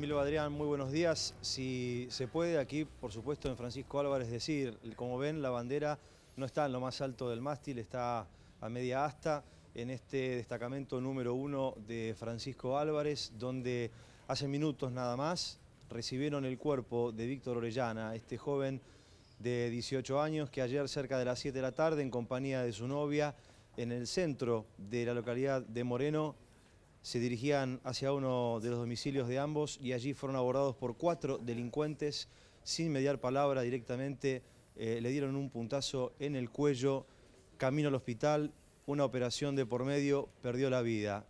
Milo Adrián, muy buenos días. Si se puede, aquí por supuesto en Francisco Álvarez decir, como ven la bandera no está en lo más alto del mástil, está a media asta en este destacamento número uno de Francisco Álvarez, donde hace minutos nada más recibieron el cuerpo de Víctor Orellana, este joven de 18 años que ayer cerca de las 7 de la tarde en compañía de su novia en el centro de la localidad de Moreno se dirigían hacia uno de los domicilios de ambos y allí fueron abordados por cuatro delincuentes sin mediar palabra directamente. Eh, le dieron un puntazo en el cuello, camino al hospital, una operación de por medio, perdió la vida.